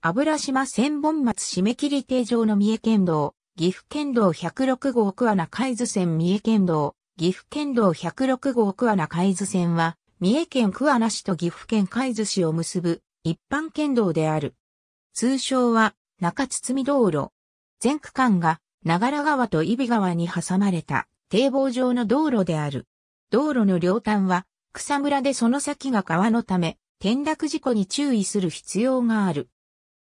油島千本松締切定上の三重県道、岐阜県道106号桑名海津線三重県道、岐阜県道106号桑名海津線は、三重県桑名市と岐阜県海津市を結ぶ一般県道である。通称は中堤道路。全区間が長良川と揖斐川に挟まれた堤防上の道路である。道路の両端は草むらでその先が川のため、転落事故に注意する必要がある。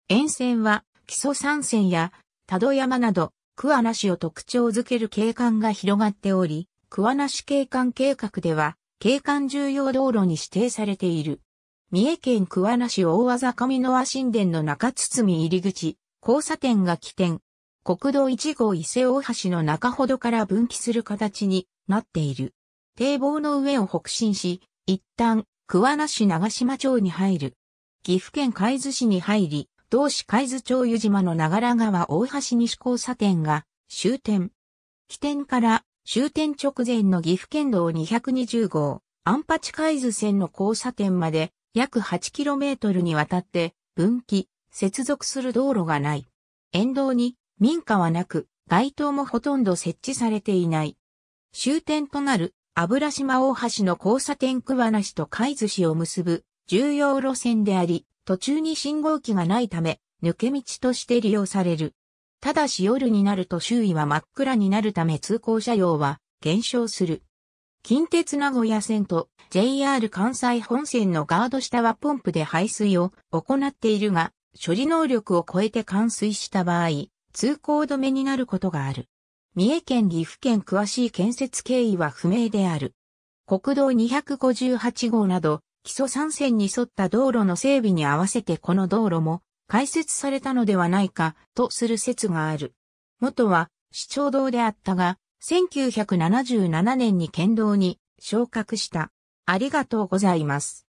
沿線は基礎山線や多度山など桑名市を特徴づける景観が広がっており、桑名市景観計画では景観重要道路に指定されている。三重県桑名市大技上野和神殿の中堤入口、交差点が起点。国道1号伊勢大橋の中ほどから分岐する形になっている。堤防の上を北進し、一旦、桑名市長島町に入る。岐阜県海津市に入り、同市海津町湯島の長良川大橋西交差点が終点。起点から終点直前の岐阜県道220号、安八海津線の交差点まで約 8km にわたって分岐、接続する道路がない。沿道に民家はなく、街灯もほとんど設置されていない。終点となる油島大橋の交差点桑名市と海津市を結ぶ重要路線であり、途中に信号機がないため、抜け道として利用される。ただし夜になると周囲は真っ暗になるため通行車両は減少する。近鉄名古屋線と JR 関西本線のガード下はポンプで排水を行っているが、処理能力を超えて冠水した場合、通行止めになることがある。三重県岐阜県詳しい建設経緯は不明である。国道258号など、基礎山線に沿った道路の整備に合わせてこの道路も開設されたのではないかとする説がある。元は市長道であったが、1977年に県道に昇格した。ありがとうございます。